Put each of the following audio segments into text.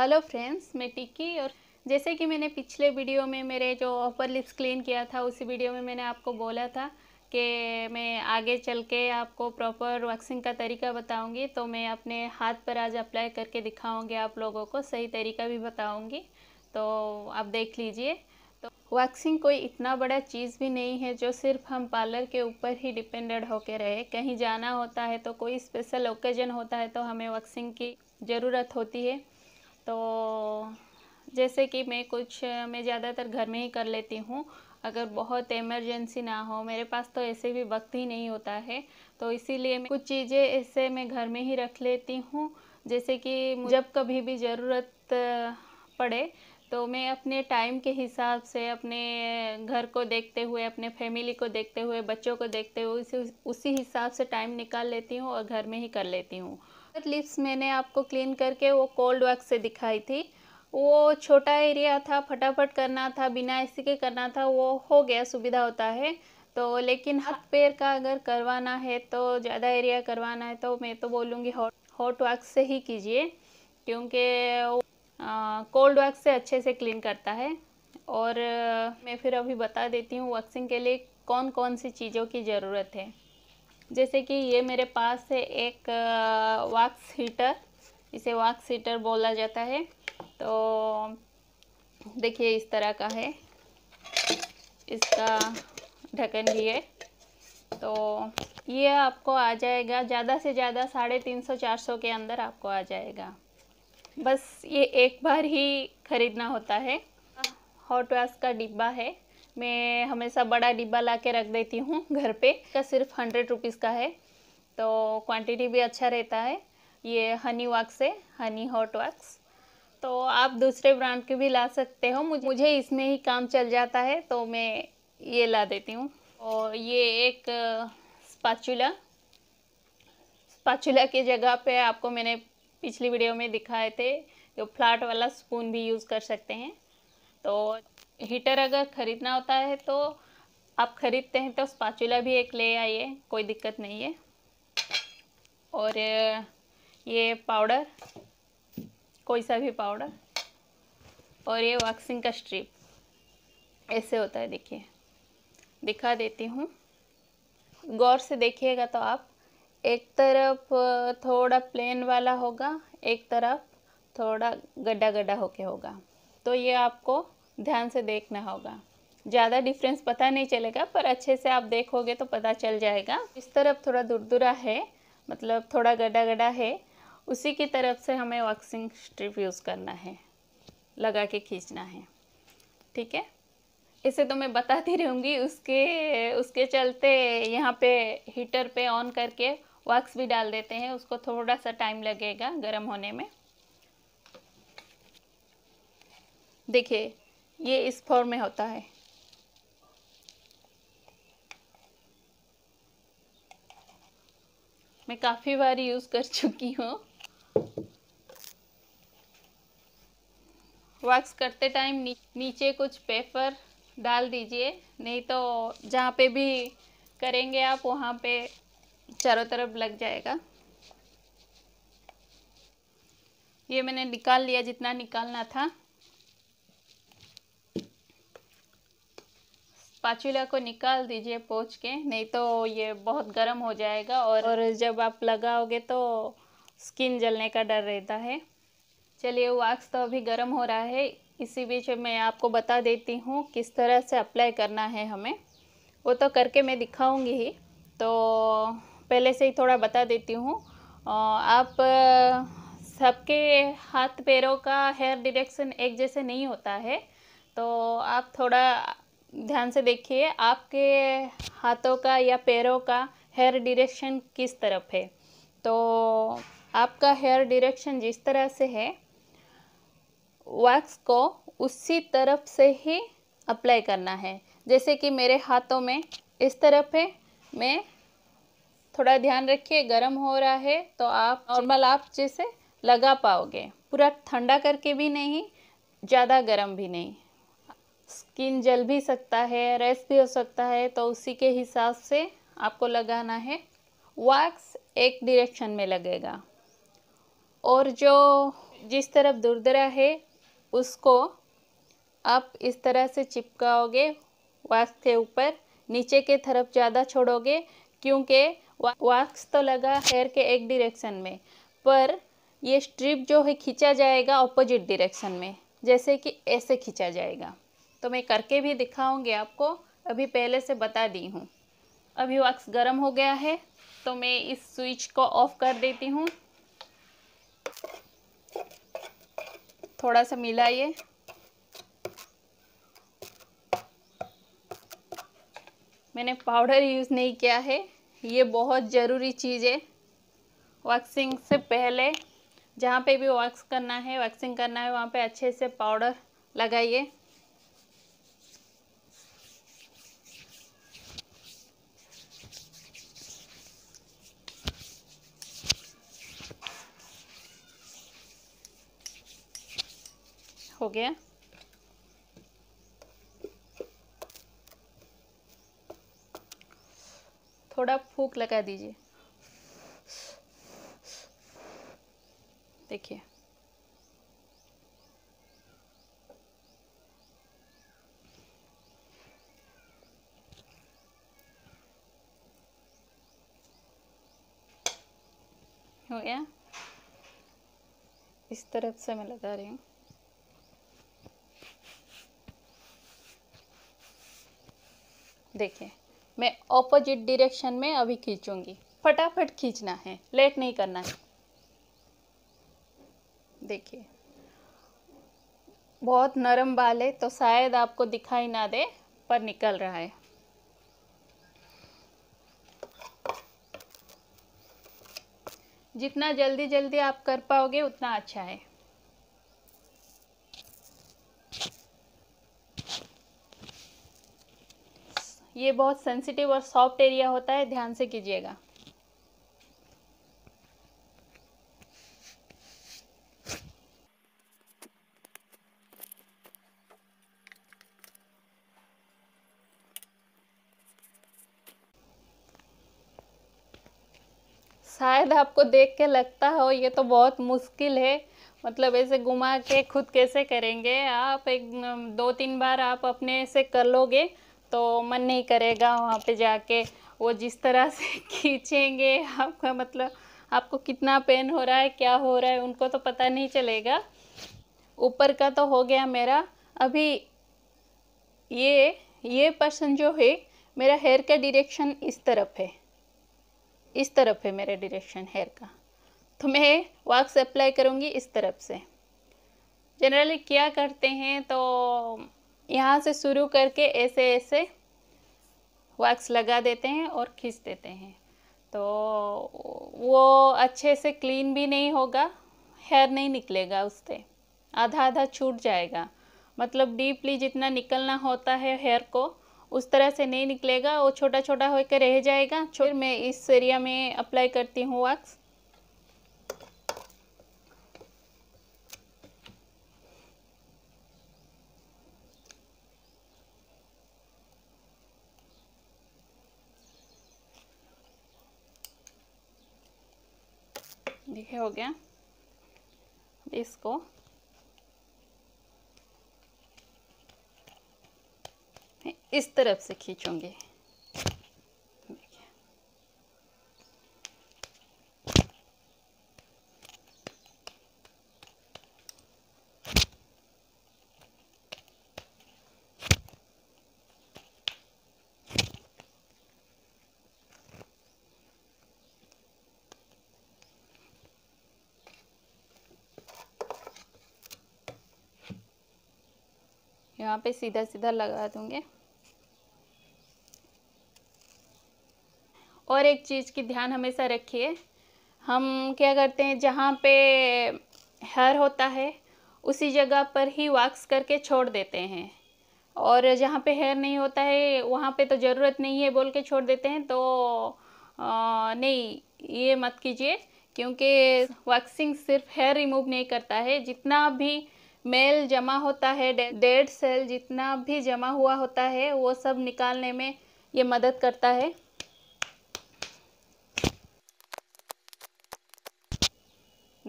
hello friends मैं टिक्की और जैसे कि मैंने पिछले वीडियो में मेरे जो अपर लिप्स क्लीन किया था उसी वीडियो में मैंने आपको बोला था कि मैं आगे चल के आपको प्रॉपर वैक्सिंग का तरीका बताऊंगी तो मैं अपने हाथ पर आज अप्लाई करके दिखाऊंगी आप लोगों को सही तरीका भी बताऊंगी तो आप देख लीजिए तो वैक्सिंग कोई इतना बड़ा चीज़ भी नहीं है जो सिर्फ हम पार्लर के ऊपर ही डिपेंडेड होके रहे कहीं जाना होता है तो कोई स्पेशल ओकेजन होता है तो हमें वैक्सिंग की ज़रूरत होती है तो जैसे कि मैं कुछ मैं ज़्यादातर घर में ही कर लेती हूँ अगर बहुत इमरजेंसी ना हो मेरे पास तो ऐसे भी वक्त ही नहीं होता है तो इसीलिए मैं कुछ चीज़ें ऐसे मैं घर में ही रख लेती हूँ जैसे कि जब कभी भी ज़रूरत पड़े तो मैं अपने टाइम के हिसाब से अपने घर को देखते हुए अपने फैमिली को देखते हुए बच्चों को देखते हुए उसी उसी हिसाब से टाइम निकाल लेती हूँ और घर में ही कर लेती हूँ लिप्स मैंने आपको क्लीन करके वो कोल्ड वैक्स से दिखाई थी वो छोटा एरिया था फटाफट करना था बिना ऐसी के करना था वो हो गया सुविधा होता है तो लेकिन हाथ पैर का अगर करवाना है तो ज़्यादा एरिया करवाना है तो मैं तो बोलूँगी हॉट हॉट वैक्स से ही कीजिए क्योंकि कोल्ड वैक्स से अच्छे से क्लीन करता है और मैं फिर अभी बता देती हूँ वैक्सिंग के लिए कौन कौन सी चीज़ों की ज़रूरत है जैसे कि ये मेरे पास है एक वाक्स हीटर इसे वाक्स हीटर बोला जाता है तो देखिए इस तरह का है इसका ढक्कन भी है तो ये आपको आ जाएगा ज़्यादा से ज़्यादा साढ़े तीन सौ चार सौ के अंदर आपको आ जाएगा बस ये एक बार ही ख़रीदना होता है हॉट वैक्स का डिब्बा है मैं हमेशा बड़ा डिब्बा ला के रख देती हूँ घर पे का सिर्फ हंड्रेड रुपीज़ का है तो क्वांटिटी भी अच्छा रहता है ये हनी वैक्स है हनी हॉट वैक्स तो आप दूसरे ब्रांड के भी ला सकते हो मुझे इसमें ही काम चल जाता है तो मैं ये ला देती हूँ और ये एक स्पाचुला स्पाचुला की जगह पे आपको मैंने पिछली वीडियो में दिखाए थे जो फ्लाट वाला स्पून भी यूज़ कर सकते हैं तो हीटर अगर ख़रीदना होता है तो आप ख़रीदते हैं तो स्पाचुला भी एक ले आइए कोई दिक्कत नहीं है और ये पाउडर कोई सा भी पाउडर और ये वैक्सिंग का स्ट्रिप ऐसे होता है देखिए दिखा देती हूँ गौर से देखिएगा तो आप एक तरफ थोड़ा प्लेन वाला होगा एक तरफ थोड़ा गड्ढा गड्ढा होके होगा तो ये आपको ध्यान से देखना होगा ज़्यादा डिफरेंस पता नहीं चलेगा पर अच्छे से आप देखोगे तो पता चल जाएगा इस तरफ थोड़ा दुरदुरा है मतलब थोड़ा गड्ढा गड्ढा है उसी की तरफ से हमें वॉक्सिंग स्ट्रिप यूज़ करना है लगा के खींचना है ठीक है इसे तो मैं बताती रहूँगी उसके उसके चलते यहाँ पे हीटर पे ऑन करके वैक्स भी डाल देते हैं उसको थोड़ा सा टाइम लगेगा गर्म होने में देखिए ये इस फॉर्म में होता है मैं काफ़ी बार यूज़ कर चुकी हूँ वॉक्स करते टाइम नी, नीचे कुछ पेपर डाल दीजिए नहीं तो जहाँ पे भी करेंगे आप वहाँ पे चारों तरफ लग जाएगा ये मैंने निकाल लिया जितना निकालना था स्पाचुला को निकाल दीजिए पोच के नहीं तो ये बहुत गर्म हो जाएगा और, और जब आप लगाओगे तो स्किन जलने का डर रहता है चलिए वाक्स तो अभी गर्म हो रहा है इसी बीच मैं आपको बता देती हूँ किस तरह से अप्लाई करना है हमें वो तो करके मैं दिखाऊंगी ही तो पहले से ही थोड़ा बता देती हूँ आप सबके हाथ पैरों का हेयर डिरेक्शन एक जैसे नहीं होता है तो आप थोड़ा ध्यान से देखिए आपके हाथों का या पैरों का हेयर डिरेक्शन किस तरफ है तो आपका हेयर डिरेक्शन जिस तरह से है वैक्स को उसी तरफ से ही अप्लाई करना है जैसे कि मेरे हाथों में इस तरफ है मैं थोड़ा ध्यान रखिए गर्म हो रहा है तो आप नॉर्मल आप जैसे लगा पाओगे पूरा ठंडा करके भी नहीं ज़्यादा गर्म भी नहीं स्किन जल भी सकता है रेस भी हो सकता है तो उसी के हिसाब से आपको लगाना है वैक्स एक डिरेक्शन में लगेगा और जो जिस तरफ दुर्दरा है उसको आप इस तरह से चिपकाओगे वैक्स के ऊपर नीचे के तरफ ज़्यादा छोड़ोगे क्योंकि वैक्स तो लगा हेयर के एक डिरेक्शन में पर ये स्ट्रिप जो है खींचा जाएगा ऑपोजिट डिरेक्शन में जैसे कि ऐसे खींचा जाएगा तो मैं करके भी दिखाऊंगी आपको अभी पहले से बता दी हूँ अभी वक्स गर्म हो गया है तो मैं इस स्विच को ऑफ कर देती हूँ थोड़ा सा मिलाइए मैंने पाउडर यूज़ नहीं किया है ये बहुत ज़रूरी चीज़ है वैक्सिंग से पहले जहाँ पे भी वैक्स करना है वैक्सिंग करना है वहाँ पे अच्छे से पाउडर लगाइए हो गया थोड़ा फूक लगा दीजिए देखिए हो गया इस तरफ से मैं लगा रही हूँ देखिए मैं ऑपोजिट डिरेक्शन में अभी खींचूंगी फटाफट खींचना है लेट नहीं करना है देखिए बहुत नरम बाल है तो शायद आपको दिखाई ना दे पर निकल रहा है जितना जल्दी जल्दी आप कर पाओगे उतना अच्छा है ये बहुत सेंसिटिव और सॉफ्ट एरिया होता है ध्यान से कीजिएगा शायद आपको देख के लगता हो ये तो बहुत मुश्किल है मतलब ऐसे घुमा के खुद कैसे करेंगे आप एक दो तीन बार आप अपने से कर लोगे तो मन नहीं करेगा वहाँ पे जाके वो जिस तरह से खींचेंगे आपका मतलब आपको कितना पेन हो रहा है क्या हो रहा है उनको तो पता नहीं चलेगा ऊपर का तो हो गया मेरा अभी ये ये पर्सन जो है मेरा हेयर का डिरेक्शन इस तरफ है इस तरफ है मेरा डिरेक्शन हेयर का तो मैं वाक्स अप्लाई करूँगी इस तरफ से जनरली क्या करते हैं तो यहाँ से शुरू करके ऐसे ऐसे वैक्स लगा देते हैं और खींच देते हैं तो वो अच्छे से क्लीन भी नहीं होगा हेयर नहीं निकलेगा उससे आधा आधा छूट जाएगा मतलब डीपली जितना निकलना होता है हेयर को उस तरह से नहीं निकलेगा वो छोटा छोटा होकर रह जाएगा फिर मैं इस एरिया में अप्लाई करती हूँ वैक्स ये हो गया इसको इस तरफ से खींचूंगी यहाँ पे सीधा सीधा लगा दूँगे और एक चीज़ की ध्यान हमेशा रखिए हम क्या करते हैं जहाँ पे हेयर होता है उसी जगह पर ही वाक्स करके छोड़ देते हैं और जहाँ पे हेयर नहीं होता है वहाँ पे तो ज़रूरत नहीं है बोल के छोड़ देते हैं तो आ, नहीं ये मत कीजिए क्योंकि वैक्सिंग सिर्फ हेयर रिमूव नहीं करता है जितना भी मेल जमा होता है डेड सेल जितना भी जमा हुआ होता है वो सब निकालने में ये मदद करता है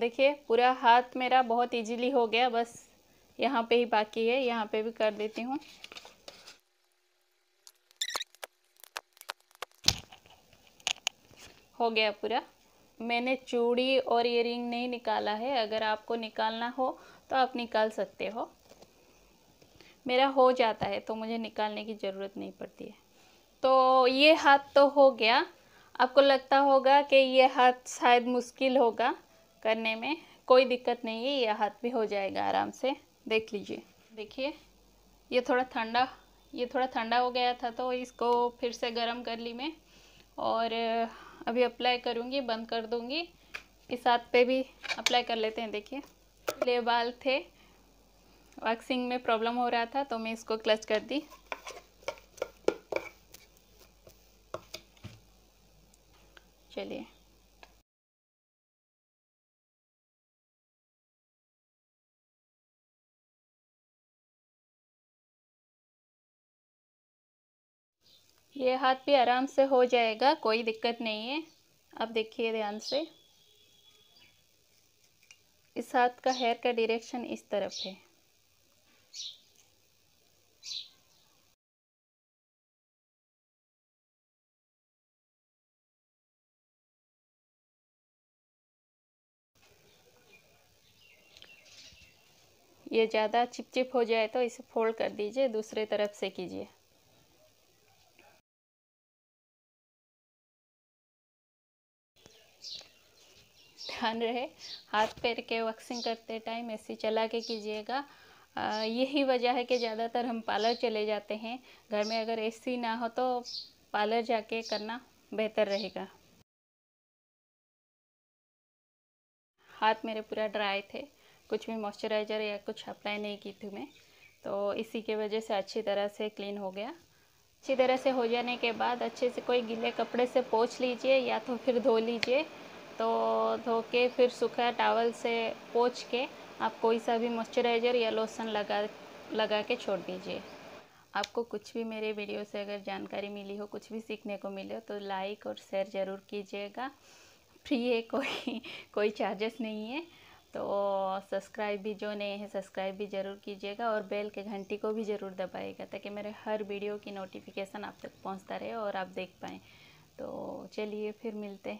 देखिए पूरा हाथ मेरा बहुत इजीली हो गया बस यहाँ पे ही बाकी है यहाँ पे भी कर देती हूँ हो गया पूरा मैंने चूड़ी और इयर नहीं निकाला है अगर आपको निकालना हो तो आप निकाल सकते हो मेरा हो जाता है तो मुझे निकालने की ज़रूरत नहीं पड़ती है तो ये हाथ तो हो गया आपको लगता होगा कि ये हाथ शायद मुश्किल होगा करने में कोई दिक्कत नहीं है ये हाथ भी हो जाएगा आराम से देख लीजिए देखिए ये थोड़ा ठंडा ये थोड़ा ठंडा हो गया था तो इसको फिर से गर्म कर ली मैं और अभी अप्लाई करूँगी बंद कर दूँगी इस हाथ पे भी अप्लाई कर लेते हैं देखिए ले बाल थे वैक्सिंग में प्रॉब्लम हो रहा था तो मैं इसको क्लच कर दी चलिए ये हाथ भी आराम से हो जाएगा कोई दिक्कत नहीं है अब देखिए ध्यान से इस हाथ का हेयर का डायरेक्शन इस तरफ है ये ज़्यादा चिपचिप हो जाए तो इसे फोल्ड कर दीजिए दूसरे तरफ से कीजिए ध्यान रहे हाथ पैर के वॉक्सिंग करते टाइम ऐसे चला के कीजिएगा यही वजह है कि ज़्यादातर हम पार्लर चले जाते हैं घर में अगर एसी ना हो तो पार्लर जाके करना बेहतर रहेगा हाथ मेरे पूरा ड्राई थे कुछ भी मॉइस्चराइज़र या कुछ अप्लाई नहीं की थी मैं तो इसी के वजह से अच्छी तरह से क्लीन हो गया अच्छी तरह से हो जाने के बाद अच्छे से कोई गीले कपड़े से पोछ लीजिए या तो फिर धो लीजिए तो धो के फिर सूखा टावल से पोछ के आप कोई सा भी मॉइस्चराइज़र या लोशन लगा लगा के छोड़ दीजिए आपको कुछ भी मेरे वीडियो से अगर जानकारी मिली हो कुछ भी सीखने को मिले हो तो लाइक और शेयर ज़रूर कीजिएगा फ्री है कोई कोई चार्जेस नहीं है तो सब्सक्राइब भी जो नए हैं सब्सक्राइब भी ज़रूर कीजिएगा और बेल के घंटी को भी ज़रूर दबाएगा ताकि मेरे हर वीडियो की नोटिफिकेशन आप तक पहुंचता रहे और आप देख पाएँ तो चलिए फिर मिलते हैं